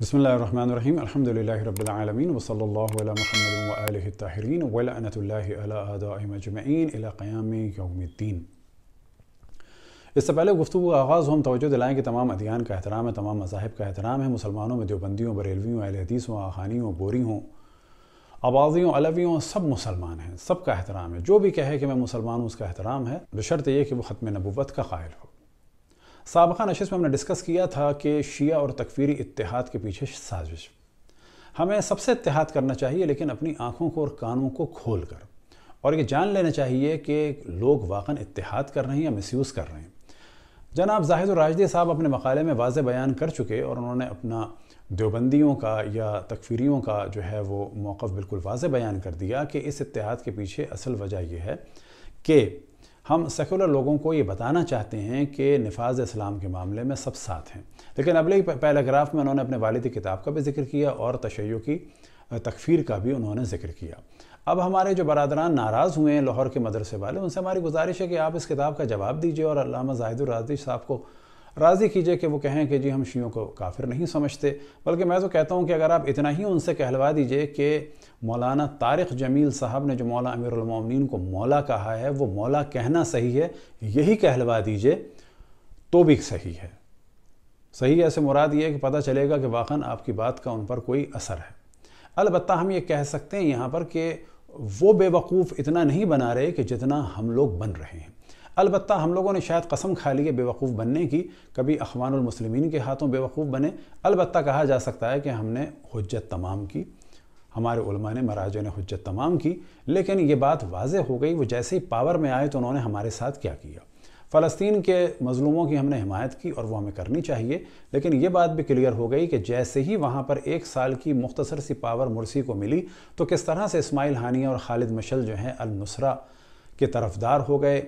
بسم اللہ الرحمن الحمد اللہ رب العالمین وصل اللہ علی محمد و علیہ تحریر ولعنت اللہ علی مجمعین قیام یوم الدین اس سے پہلے گفتگو آغاز ہم توجہ دلائیں کہ تمام ادیان کا احترام ہے تمام مذاہب کا احترام ہے مسلمانوں میں دیوبندیوں بریلویوں اہل حدیث ہوں آخانیوں بوری ہوں آبازیوں الاویوں سب مسلمان ہیں سب کا احترام ہے جو بھی کہے کہ میں مسلمان ہوں اس کا احترام ہے بشرط یہ کہ وہ ختم نبوت کا قائل ہو سابقہ نشس میں ہم نے ڈسکس کیا تھا کہ شیعہ اور تکفیری اتحاد کے پیچھے سازش ہمیں سب سے اتحاد کرنا چاہیے لیکن اپنی آنکھوں کو اور کانوں کو کھول کر اور یہ جان لینا چاہیے کہ لوگ واقعا اتحاد کر رہے ہیں یا مس یوز کر رہے ہیں جناب زاہد الراجدی صاحب اپنے مقالے میں واضح بیان کر چکے اور انہوں نے اپنا دیوبندیوں کا یا تکفیریوں کا جو ہے وہ موقف بالکل واضح بیان کر دیا کہ اس اتحاد کے پیچھے اصل وجہ یہ ہے کہ ہم سیکولر لوگوں کو یہ بتانا چاہتے ہیں کہ نفاذ اسلام کے معاملے میں سب ساتھ ہیں لیکن اگلے پیراگراف میں انہوں نے اپنے والد کتاب کا بھی ذکر کیا اور تشیع کی تکفیر کا بھی انہوں نے ذکر کیا اب ہمارے جو برادران ناراض ہوئے ہیں لاہور کے مدرسے والے ان سے ہماری گزارش ہے کہ آپ اس کتاب کا جواب دیجئے اور علامہ زاہد الرازی صاحب کو راضی کیجئے کہ وہ کہیں کہ جی ہم شیعوں کو کافر نہیں سمجھتے بلکہ میں تو کہتا ہوں کہ اگر آپ اتنا ہی ان سے کہلوا دیجئے کہ مولانا طارق جمیل صاحب نے جو مولا امیر المومنین کو مولا کہا ہے وہ مولا کہنا صحیح ہے یہی کہلوا دیجئے تو بھی صحیح ہے صحیح ایسے مراد یہ ہے کہ پتہ چلے گا کہ واقعا آپ کی بات کا ان پر کوئی اثر ہے البتہ ہم یہ کہہ سکتے ہیں یہاں پر کہ وہ بے وقوف اتنا نہیں بنا رہے کہ جتنا ہم لوگ بن رہے ہیں البتہ ہم لوگوں نے شاید قسم کھا لیے بے وقوف بننے کی کبھی اخوان المسلمین کے ہاتھوں بے وقوف بنے البتہ کہا جا سکتا ہے کہ ہم نے حجت تمام کی ہمارے علماء نے مراجع نے حجت تمام کی لیکن یہ بات واضح ہو گئی وہ جیسے ہی پاور میں آئے تو انہوں نے ہمارے ساتھ کیا کیا فلسطین کے مظلوموں کی ہم نے حمایت کی اور وہ ہمیں کرنی چاہیے لیکن یہ بات بھی کلیئر ہو گئی کہ جیسے ہی وہاں پر ایک سال کی مختصر سی پاور مرسی کو ملی تو کس طرح سے اسماعیل حانیہ اور خالد مشل جو ہیں النصرہ کے طرفدار ہو گئے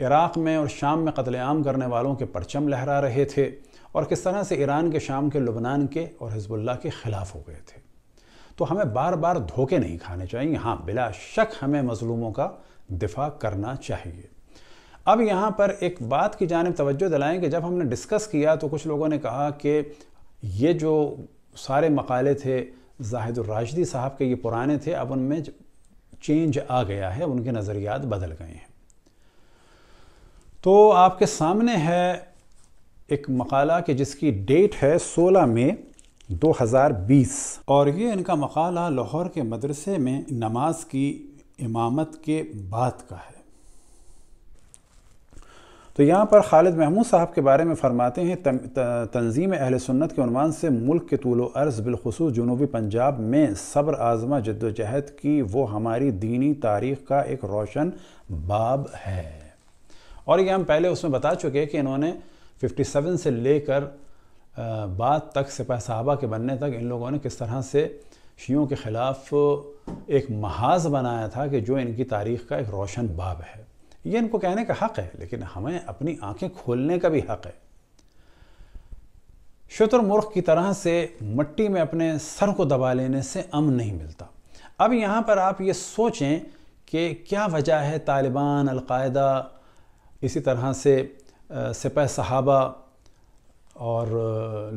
عراق میں اور شام میں قتل عام کرنے والوں کے پرچم لہرا رہے تھے اور کس طرح سے ایران کے شام کے لبنان کے اور حزب اللہ کے خلاف ہو گئے تھے تو ہمیں بار بار دھوکے نہیں کھانے چاہیے ہاں بلا شک ہمیں مظلوموں کا دفاع کرنا چاہیے اب یہاں پر ایک بات کی جانب توجہ دلائیں کہ جب ہم نے ڈسکس کیا تو کچھ لوگوں نے کہا کہ یہ جو سارے مقالے تھے زاہد الراشدی صاحب کے یہ پرانے تھے اب ان میں چینج آ گیا ہے ان کے نظریات بدل گئے ہیں تو آپ کے سامنے ہے ایک مقالہ کہ جس کی ڈیٹ ہے سولہ میں دو ہزار بیس اور یہ ان کا مقالہ لاہور کے مدرسے میں نماز کی امامت کے بعد کا ہے تو یہاں پر خالد محمود صاحب کے بارے میں فرماتے ہیں تنظیم اہل سنت کے عنوان سے ملک کے طول و عرض بالخصوص جنوبی پنجاب میں صبر آزما جد و جہد کی وہ ہماری دینی تاریخ کا ایک روشن باب ہے اور یہ ہم پہلے اس میں بتا چکے کہ انہوں نے 57 سے لے کر بعد تک سپاہ صحابہ کے بننے تک ان لوگوں نے کس طرح سے شیعوں کے خلاف ایک محاذ بنایا تھا کہ جو ان کی تاریخ کا ایک روشن باب ہے یہ ان کو کہنے کا حق ہے لیکن ہمیں اپنی آنکھیں کھولنے کا بھی حق ہے شتر مرخ کی طرح سے مٹی میں اپنے سر کو دبا لینے سے امن نہیں ملتا اب یہاں پر آپ یہ سوچیں کہ کیا وجہ ہے طالبان القاعدہ اسی طرح سے سپہ صحابہ اور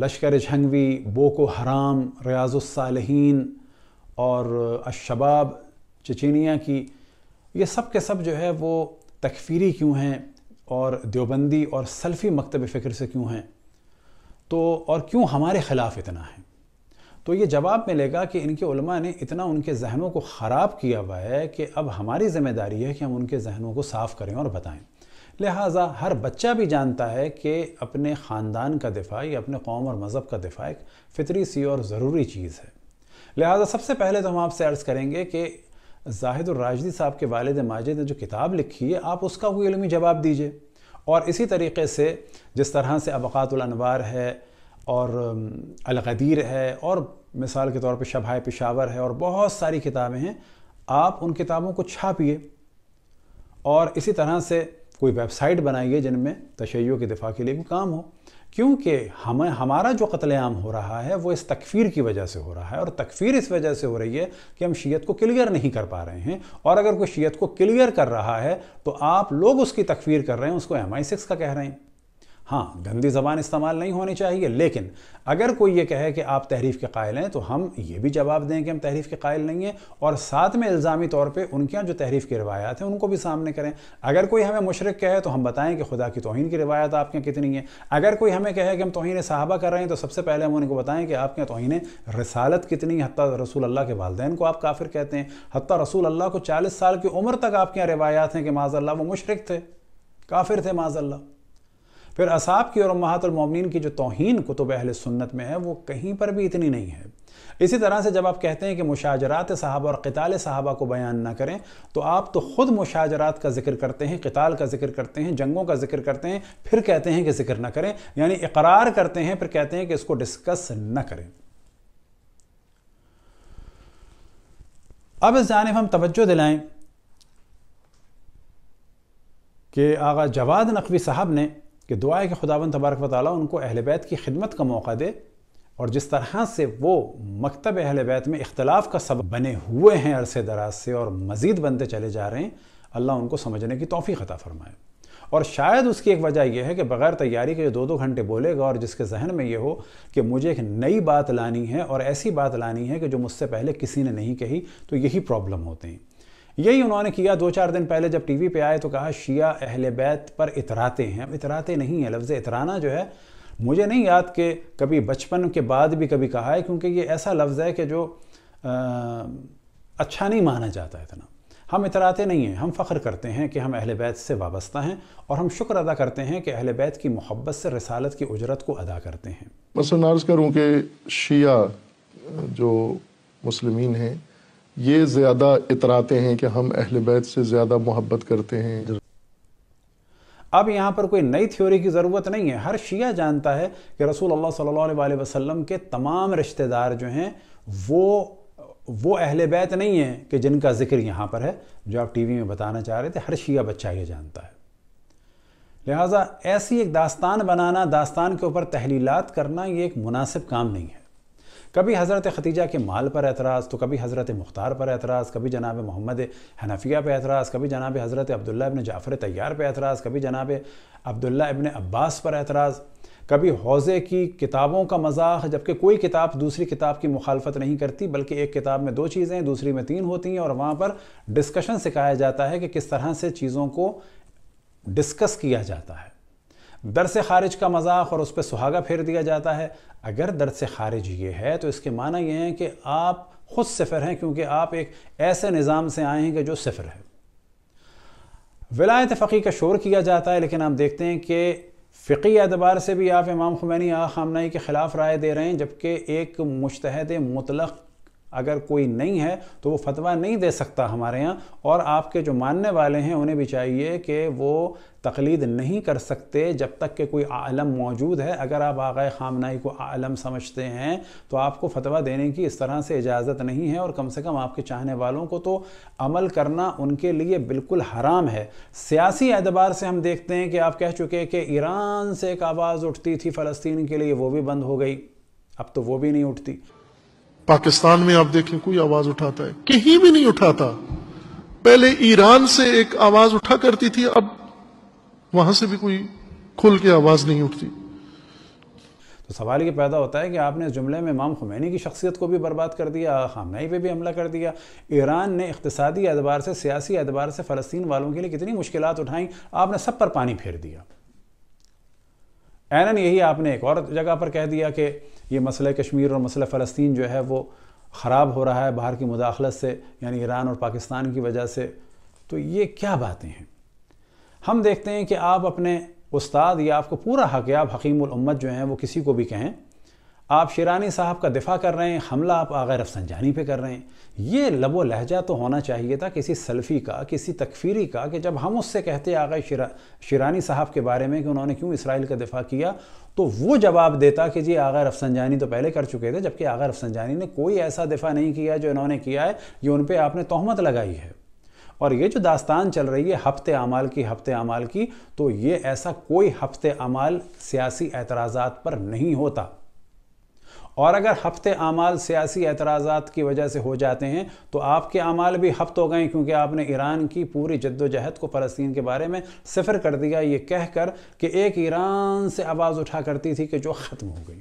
لشکر جھنگوی بوکو حرام ریاض الصالحین اور الشباب چچینیا کی یہ سب کے سب جو ہے وہ تکفیری کیوں ہیں اور دیوبندی اور سلفی مکتب فکر سے کیوں ہیں تو اور کیوں ہمارے خلاف اتنا ہیں تو یہ جواب ملے گا کہ ان کے علماء نے اتنا ان کے ذہنوں کو خراب کیا ہوا ہے کہ اب ہماری ذمہ داری ہے کہ ہم ان کے ذہنوں کو صاف کریں اور بتائیں لہٰذا ہر بچہ بھی جانتا ہے کہ اپنے خاندان کا دفاع یا اپنے قوم اور مذہب کا دفاع ایک فطری سی اور ضروری چیز ہے لہٰذا سب سے پہلے تو ہم آپ سے عرض کریں گے کہ زاہد الراجدی صاحب کے والد ماجد نے جو کتاب لکھی ہے آپ اس کا کوئی علمی جواب دیجئے اور اسی طریقے سے جس طرح سے ابقات الانوار ہے اور الغدیر ہے اور مثال کے طور پہ شبھائے پشاور ہے اور بہت ساری کتابیں ہیں آپ ان کتابوں کو چھاپیے اور اسی طرح سے کوئی ویب سائٹ بنائی جن میں تشیع کے دفاع کے لیے بھی کام ہو کیونکہ ہمیں ہمارا جو قتل عام ہو رہا ہے وہ اس تکفیر کی وجہ سے ہو رہا ہے اور تکفیر اس وجہ سے ہو رہی ہے کہ ہم شیعت کو کلیئر نہیں کر پا رہے ہیں اور اگر کوئی شیعت کو کلیئر کر رہا ہے تو آپ لوگ اس کی تکفیر کر رہے ہیں اس کو ایم آئی سکس کا کہہ رہے ہیں ہاں گندی زبان استعمال نہیں ہونی چاہیے لیکن اگر کوئی یہ کہے کہ آپ تحریف کے قائل ہیں تو ہم یہ بھی جواب دیں کہ ہم تحریف کے قائل نہیں ہیں اور ساتھ میں الزامی طور پہ ان کے جو تحریف کے روایات ہیں ان کو بھی سامنے کریں اگر کوئی ہمیں مشرق کہے تو ہم بتائیں کہ خدا کی توہین کی روایت آپ کے کتنی ہیں اگر کوئی ہمیں کہے کہ ہم توہین صحابہ کر رہے ہیں تو سب سے پہلے ہم ان کو بتائیں کہ آپ کے توہین رسالت کتنی ہے حتیٰ رسول اللہ کے والدین کو آپ کافر کہتے ہیں حتیٰ رسول اللہ کو چالیس سال کی عمر تک آپ کے یہاں روایات ہیں کہ ماض اللہ وہ مشرق تھے کافر تھے ماض اللہ پھر اصحاب کی اور امہات المومنین کی جو توہین کتب اہل سنت میں ہے وہ کہیں پر بھی اتنی نہیں ہے اسی طرح سے جب آپ کہتے ہیں کہ مشاجرات صحابہ اور قتال صحابہ کو بیان نہ کریں تو آپ تو خود مشاجرات کا ذکر کرتے ہیں قتال کا ذکر کرتے ہیں جنگوں کا ذکر کرتے ہیں پھر کہتے ہیں کہ ذکر نہ کریں یعنی اقرار کرتے ہیں پھر کہتے ہیں کہ اس کو ڈسکس نہ کریں اب اس جانب ہم توجہ دلائیں کہ آغا جواد نقوی صاحب نے کہ دعا ہے کہ خداون تبارک و تعالیٰ ان کو اہل بیت کی خدمت کا موقع دے اور جس طرح سے وہ مکتب اہل بیت میں اختلاف کا سبب بنے ہوئے ہیں عرصے دراز سے اور مزید بنتے چلے جا رہے ہیں اللہ ان کو سمجھنے کی توفیق عطا فرمائے اور شاید اس کی ایک وجہ یہ ہے کہ بغیر تیاری کے دو دو گھنٹے بولے گا اور جس کے ذہن میں یہ ہو کہ مجھے ایک نئی بات لانی ہے اور ایسی بات لانی ہے کہ جو مجھ سے پہلے کسی نے نہیں کہی تو یہی پرابلم ہوتے ہیں یہی انہوں نے کیا دو چار دن پہلے جب ٹی وی پہ آئے تو کہا شیعہ اہل بیت پر اتراتے ہیں اب نہیں ہیں لفظ اترانا جو ہے مجھے نہیں یاد کہ کبھی بچپن کے بعد بھی کبھی کہا ہے کیونکہ یہ ایسا لفظ ہے کہ جو اچھا نہیں مانا جاتا اتنا ہم اتراتے نہیں ہیں ہم فخر کرتے ہیں کہ ہم اہل بیت سے وابستہ ہیں اور ہم شکر ادا کرتے ہیں کہ اہل بیت کی محبت سے رسالت کی اجرت کو ادا کرتے ہیں کروں کہ شیعہ جو مسلمین ہیں یہ زیادہ اتراتے ہیں کہ ہم اہل بیت سے زیادہ محبت کرتے ہیں اب یہاں پر کوئی نئی تھیوری کی ضرورت نہیں ہے ہر شیعہ جانتا ہے کہ رسول اللہ صلی اللہ علیہ وسلم کے تمام رشتہ دار جو ہیں وہ وہ اہل بیت نہیں ہیں کہ جن کا ذکر یہاں پر ہے جو آپ ٹی وی میں بتانا چاہ رہے تھے ہر شیعہ بچہ یہ جانتا ہے لہٰذا ایسی ایک داستان بنانا داستان کے اوپر تحلیلات کرنا یہ ایک مناسب کام نہیں ہے کبھی حضرت ختیجہ کے مال پر اعتراض تو کبھی حضرت مختار پر اعتراض کبھی جناب محمد حنفیہ پہ اعتراض کبھی جناب حضرت عبداللہ ابن جعفر طیار پہ اعتراض کبھی جناب عبداللہ ابن عباس پر اعتراض کبھی حوضے کی کتابوں کا مذاق جبکہ کوئی کتاب دوسری کتاب کی مخالفت نہیں کرتی بلکہ ایک کتاب میں دو چیزیں دوسری میں تین ہوتی ہیں اور وہاں پر ڈسکشن سکھایا جاتا ہے کہ کس طرح سے چیزوں کو ڈسکس کیا جاتا ہے درس خارج کا مذاق اور اس پہ سہاگا پھیر دیا جاتا ہے اگر درس خارج یہ ہے تو اس کے معنی یہ ہیں کہ آپ خود صفر ہیں کیونکہ آپ ایک ایسے نظام سے آئے ہیں کہ جو صفر ہے ولایت فقی کا شور کیا جاتا ہے لیکن آپ دیکھتے ہیں کہ فقی اعتبار سے بھی آپ امام خمینی آ خامنائی کے خلاف رائے دے رہے ہیں جبکہ ایک مشتہد مطلق اگر کوئی نہیں ہے تو وہ فتویٰ نہیں دے سکتا ہمارے ہاں اور آپ کے جو ماننے والے ہیں انہیں بھی چاہیے کہ وہ تقلید نہیں کر سکتے جب تک کہ کوئی عالم موجود ہے اگر آپ آغا خامنائی کو عالم سمجھتے ہیں تو آپ کو فتویٰ دینے کی اس طرح سے اجازت نہیں ہے اور کم سے کم آپ کے چاہنے والوں کو تو عمل کرنا ان کے لیے بالکل حرام ہے سیاسی اعتبار سے ہم دیکھتے ہیں کہ آپ کہہ چکے کہ ایران سے ایک آواز اٹھتی تھی فلسطین کے لیے وہ بھی بند ہو گئی اب تو وہ بھی نہیں اٹھتی پاکستان میں آپ دیکھیں کوئی آواز اٹھاتا ہے کہیں بھی نہیں اٹھاتا پہلے ایران سے ایک آواز اٹھا کرتی تھی اب وہاں سے بھی کوئی کھل کے آواز نہیں اٹھتی تو سوال یہ پیدا ہوتا ہے کہ آپ نے اس جملے میں امام خمینی کی شخصیت کو بھی برباد کر دیا خامنائی پہ بھی حملہ کر دیا ایران نے اقتصادی اعتبار سے سیاسی اعتبار سے فلسطین والوں کے لیے کتنی مشکلات اٹھائیں آپ نے سب پر پانی پھیر دیا اینن یہی آپ نے ایک اور جگہ پر کہہ دیا کہ یہ مسئلہ کشمیر اور مسئلہ فلسطین جو ہے وہ خراب ہو رہا ہے باہر کی مداخلت سے یعنی ایران اور پاکستان کی وجہ سے تو یہ کیا باتیں ہیں ہم دیکھتے ہیں کہ آپ اپنے استاد یا آپ کو پورا حقیاب حکیم الامت جو ہیں وہ کسی کو بھی کہیں آپ شیرانی صاحب کا دفاع کر رہے ہیں حملہ آپ آغیر رفسنجانی پہ کر رہے ہیں یہ لب و لہجہ تو ہونا چاہیے تھا کسی سلفی کا کسی تکفیری کا کہ جب ہم اس سے کہتے آغا شیرانی صاحب کے بارے میں کہ انہوں نے کیوں اسرائیل کا دفاع کیا تو وہ جواب دیتا کہ جی آغا رفسنجانی تو پہلے کر چکے تھے جبکہ آغا آغیر نے کوئی ایسا دفاع نہیں کیا جو انہوں نے کیا ہے یہ ان پہ آپ نے تہمت لگائی ہے اور یہ جو داستان چل رہی ہے ہفتے اعمال کی ہفتے اعمال کی تو یہ ایسا کوئی ہفتے اعمال سیاسی اعتراضات پر نہیں ہوتا اور اگر ہفتے اعمال سیاسی اعتراضات کی وجہ سے ہو جاتے ہیں تو آپ کے اعمال بھی ہفت ہو گئے کیونکہ آپ نے ایران کی پوری جد و جہد کو فلسطین کے بارے میں صفر کر دیا یہ کہہ کر کہ ایک ایران سے آواز اٹھا کرتی تھی کہ جو ختم ہو گئی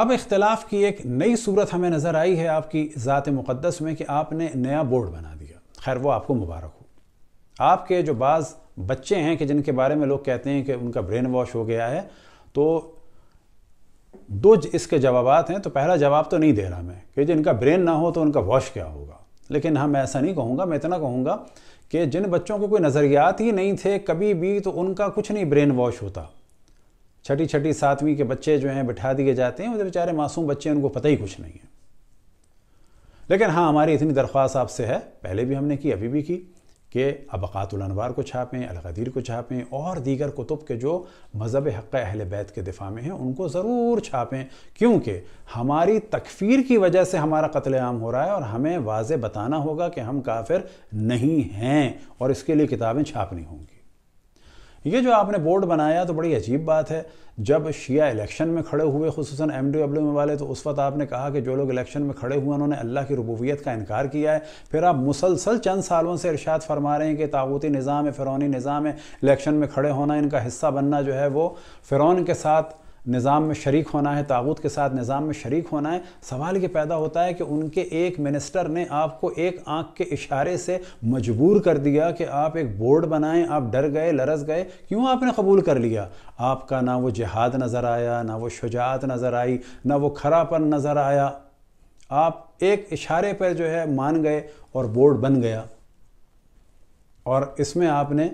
اب اختلاف کی ایک نئی صورت ہمیں نظر آئی ہے آپ کی ذات مقدس میں کہ آپ نے نیا بورڈ بنا دیا خیر وہ آپ کو مبارک ہو آپ کے جو بعض بچے ہیں کہ جن کے بارے میں لوگ کہتے ہیں کہ ان کا برین واش ہو گیا ہے تو دو اس کے جوابات ہیں تو پہلا جواب تو نہیں دے رہا میں کہ جن جی کا برین نہ ہو تو ان کا واش کیا ہوگا لیکن ہاں میں ایسا نہیں کہوں گا میں اتنا کہوں گا کہ جن بچوں کو کوئی نظریات ہی نہیں تھے کبھی بھی تو ان کا کچھ نہیں برین واش ہوتا چھٹی چھٹی ساتویں کے بچے جو ہیں بٹھا دیے جاتے ہیں وہ بیچارے معصوم بچے ان کو پتہ ہی کچھ نہیں ہے لیکن ہاں ہماری اتنی درخواست آپ سے ہے پہلے بھی ہم نے کی ابھی بھی کی کہ ابقات الانوار کو چھاپیں الغدیر کو چھاپیں اور دیگر کتب کے جو مذہب حق اہل بیت کے دفاع میں ہیں ان کو ضرور چھاپیں کیونکہ ہماری تکفیر کی وجہ سے ہمارا قتل عام ہو رہا ہے اور ہمیں واضح بتانا ہوگا کہ ہم کافر نہیں ہیں اور اس کے لیے کتابیں چھاپنی ہوں گی یہ جو آپ نے بورڈ بنایا تو بڑی عجیب بات ہے جب شیعہ الیکشن میں کھڑے ہوئے خصوصاً ایم ڈی ڈبلیو میں والے تو اس وقت آپ نے کہا کہ جو لوگ الیکشن میں کھڑے ہوئے انہوں نے اللہ کی ربوبیت کا انکار کیا ہے پھر آپ مسلسل چند سالوں سے ارشاد فرما رہے ہیں کہ تعوتی نظام ہے فرونی نظام ہے الیکشن میں کھڑے ہونا ان کا حصہ بننا جو ہے وہ فرعون کے ساتھ نظام میں شریک ہونا ہے تاغوت کے ساتھ نظام میں شریک ہونا ہے سوال یہ پیدا ہوتا ہے کہ ان کے ایک منسٹر نے آپ کو ایک آنکھ کے اشارے سے مجبور کر دیا کہ آپ ایک بورڈ بنائیں آپ ڈر گئے لرز گئے کیوں آپ نے قبول کر لیا آپ کا نہ وہ جہاد نظر آیا نہ وہ شجاعت نظر آئی نہ وہ کھرا پن نظر آیا آپ ایک اشارے پر جو ہے مان گئے اور بورڈ بن گیا اور اس میں آپ نے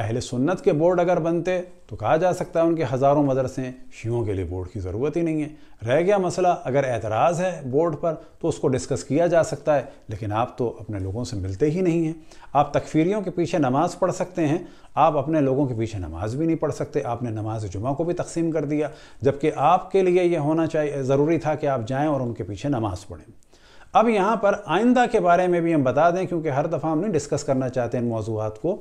اہل سنت کے بورڈ اگر بنتے تو کہا جا سکتا ہے ان کے ہزاروں مدرسے شیعوں کے لیے بورڈ کی ضرورت ہی نہیں ہے رہ گیا مسئلہ اگر اعتراض ہے بورڈ پر تو اس کو ڈسکس کیا جا سکتا ہے لیکن آپ تو اپنے لوگوں سے ملتے ہی نہیں ہیں آپ تکفیریوں کے پیچھے نماز پڑھ سکتے ہیں آپ اپنے لوگوں کے پیچھے نماز بھی نہیں پڑھ سکتے آپ نے نماز جمعہ کو بھی تقسیم کر دیا جبکہ آپ کے لیے یہ ہونا چاہیے ضروری تھا کہ آپ جائیں اور ان کے پیچھے نماز پڑھیں اب یہاں پر آئندہ کے بارے میں بھی ہم بتا دیں کیونکہ ہر دفعہ ہم نہیں ڈسکس کرنا چاہتے ہیں ان موضوعات کو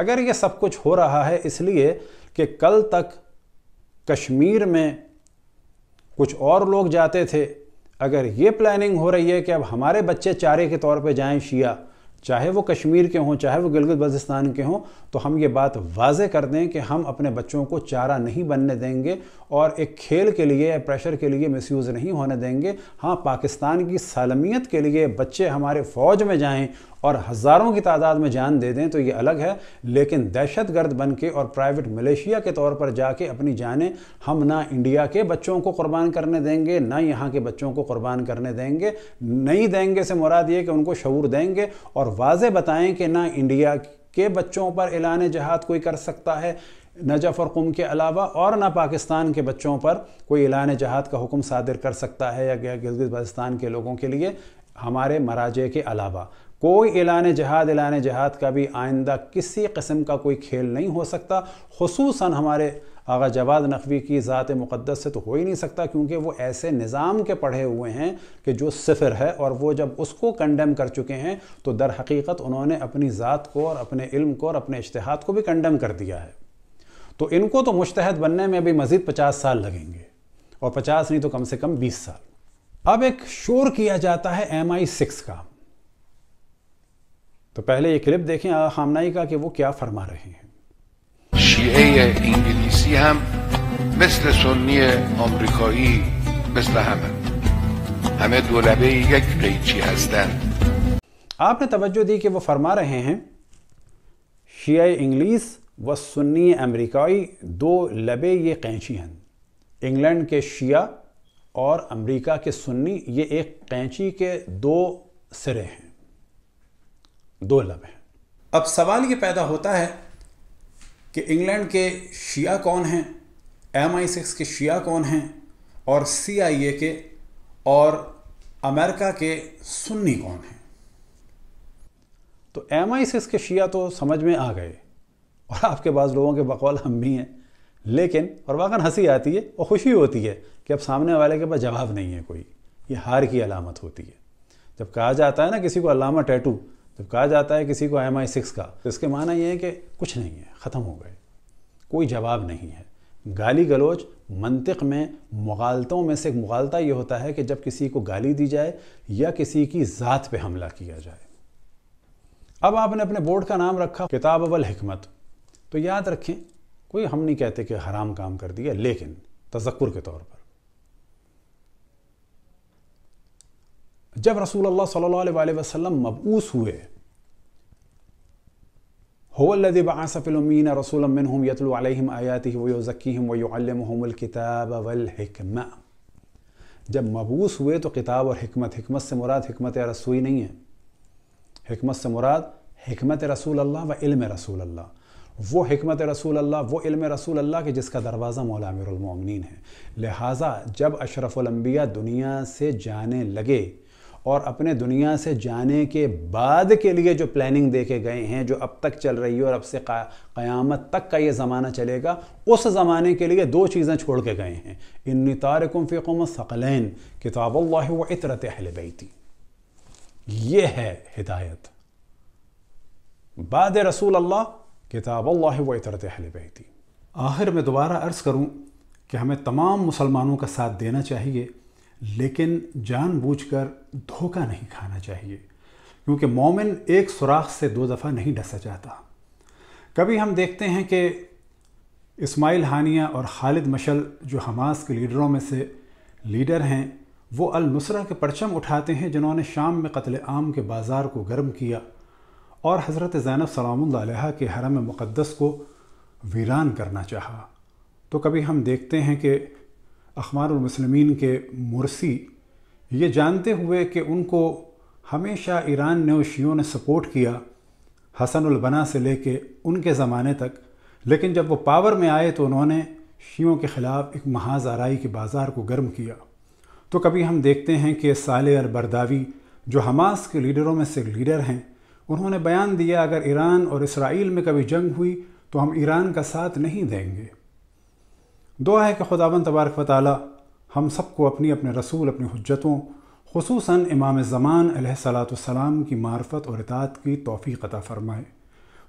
اگر یہ سب کچھ ہو رہا ہے اس لیے کہ کل تک کشمیر میں کچھ اور لوگ جاتے تھے اگر یہ پلاننگ ہو رہی ہے کہ اب ہمارے بچے چارے کے طور پہ جائیں شیعہ چاہے وہ کشمیر کے ہوں چاہے وہ گلگت بلتستان کے ہوں تو ہم یہ بات واضح کر دیں کہ ہم اپنے بچوں کو چارہ نہیں بننے دیں گے اور ایک کھیل کے لیے یا پریشر کے لیے مس یوز نہیں ہونے دیں گے ہاں پاکستان کی سالمیت کے لیے بچے ہمارے فوج میں جائیں اور ہزاروں کی تعداد میں جان دے دیں تو یہ الگ ہے لیکن دہشت گرد بن کے اور پرائیویٹ ملیشیا کے طور پر جا کے اپنی جانیں ہم نہ انڈیا کے بچوں کو قربان کرنے دیں گے نہ یہاں کے بچوں کو قربان کرنے دیں گے نہیں دیں گے سے مراد یہ کہ ان کو شعور دیں گے اور واضح بتائیں کہ نہ انڈیا کے بچوں پر اعلان جہاد کوئی کر سکتا ہے نجف اور قم کے علاوہ اور نہ پاکستان کے بچوں پر کوئی اعلان جہاد کا حکم صادر کر سکتا ہے یا گلگت بلتستان کے لوگوں کے لیے ہمارے مراجع کے علاوہ کوئی اعلان جہاد اعلان جہاد کا بھی آئندہ کسی قسم کا کوئی کھیل نہیں ہو سکتا خصوصاً ہمارے آغا جواد نقوی کی ذات مقدس سے تو ہو ہی نہیں سکتا کیونکہ وہ ایسے نظام کے پڑھے ہوئے ہیں کہ جو صفر ہے اور وہ جب اس کو کنڈم کر چکے ہیں تو در حقیقت انہوں نے اپنی ذات کو اور اپنے علم کو اور اپنے اشتہاد کو بھی کنڈم کر دیا ہے تو ان کو تو مشتحد بننے میں بھی مزید پچاس سال لگیں گے اور پچاس نہیں تو کم سے کم بیس سال اب ایک شور کیا جاتا ہے ایم آئی سکس کا تو پہلے یہ کلپ دیکھیں خامنائی کا کہ وہ کیا فرما رہے ہیں انگلیسی مثل مثل سنی یک قیچی آپ نے توجہ دی کہ وہ فرما رہے ہیں شیعہ انگلیس و سنی امریکائی دو لبے یہ قینچی ہیں انگلینڈ کے شیعہ اور امریکہ کے سنی یہ ایک قینچی کے دو سرے ہیں دو لب ہیں اب سوال یہ پیدا ہوتا ہے کہ انگلینڈ کے شیعہ کون ہیں ایم آئی سکس کے شیعہ کون ہیں اور سی آئی اے کے اور امریکہ کے سنی کون ہیں تو ایم آئی سکس کے شیعہ تو سمجھ میں آ گئے اور آپ کے بعض لوگوں کے بقول ہم بھی ہیں لیکن اور واقعا ہنسی آتی ہے اور خوشی ہوتی ہے کہ اب سامنے والے کے پاس جواب نہیں ہے کوئی یہ ہار کی علامت ہوتی ہے جب کہا جاتا ہے نا کسی کو علامہ ٹیٹو جب کہا جاتا ہے کسی کو ایم آئی سکس کا تو اس کے معنی یہ ہے کہ کچھ نہیں ہے ختم ہو گئے کوئی جواب نہیں ہے گالی گلوچ منطق میں مغالطوں میں سے ایک مغالطہ یہ ہوتا ہے کہ جب کسی کو گالی دی جائے یا کسی کی ذات پہ حملہ کیا جائے اب آپ نے اپنے بورڈ کا نام رکھا کتاب اول حکمت تو یاد رکھیں کوئی ہم نہیں کہتے کہ حرام کام کر دیا لیکن تذکر کے طور پر جب رسول الله صلى الله عليه وسلم مبعوث ہوئے هو الذي بعث في الأمين رسولا منهم يتلو عليهم آياته ويزكيهم ويعلمهم الكتاب والحكمة جب مبعوث ہوئے تو کتاب اور حکمت حکمت سے مراد حکمت رسولی نہیں ہے حکمت سے مراد حکمت رسول الله و رسول الله وہ حکمت رسول اللہ وہ علم رسول اللہ کے جس کا دروازہ مولا امیر المؤمنین ہے لہذا جب اشرف الانبیاء دنیا سے جانے لگے اور اپنے دنیا سے جانے کے بعد کے لیے جو پلاننگ دے کے گئے ہیں جو اب تک چل رہی ہے اور اب سے قیامت تک کا یہ زمانہ چلے گا اس زمانے کے لیے دو چیزیں چھوڑ کے گئے ہیں ان تارکم و فقم ثقلین کتاب اللہ و عطرت اہل بیتی یہ ہے ہدایت بعد رسول اللہ کتاب اللہ و عطرت اہل بیتی آخر میں دوبارہ عرض کروں کہ ہمیں تمام مسلمانوں کا ساتھ دینا چاہیے لیکن جان بوجھ کر دھوکہ نہیں کھانا چاہیے کیونکہ مومن ایک سوراخ سے دو دفعہ نہیں ڈسا جاتا کبھی ہم دیکھتے ہیں کہ اسماعیل ہانیہ اور خالد مشل جو حماس کے لیڈروں میں سے لیڈر ہیں وہ النصرہ کے پرچم اٹھاتے ہیں جنہوں نے شام میں قتل عام کے بازار کو گرم کیا اور حضرت زینب سلام اللہ علیہ کے حرم مقدس کو ویران کرنا چاہا تو کبھی ہم دیکھتے ہیں کہ اخمار المسلمین کے مرسی یہ جانتے ہوئے کہ ان کو ہمیشہ ایران نے اور شیعوں نے سپورٹ کیا حسن البنا سے لے کے ان کے زمانے تک لیکن جب وہ پاور میں آئے تو انہوں نے شیعوں کے خلاف ایک محاذ آرائی کے بازار کو گرم کیا تو کبھی ہم دیکھتے ہیں کہ سال البرداوی جو حماس کے لیڈروں میں سے لیڈر ہیں انہوں نے بیان دیا اگر ایران اور اسرائیل میں کبھی جنگ ہوئی تو ہم ایران کا ساتھ نہیں دیں گے دعا ہے کہ خدا تبارک و تعالی ہم سب کو اپنی اپنے رسول اپنی حجتوں خصوصاً امام زمان علیہ صلاۃ والسلام کی معرفت اور اطاعت کی توفیق عطا فرمائے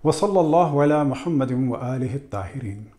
وصلی اللہ علیہ محمد الطاہرین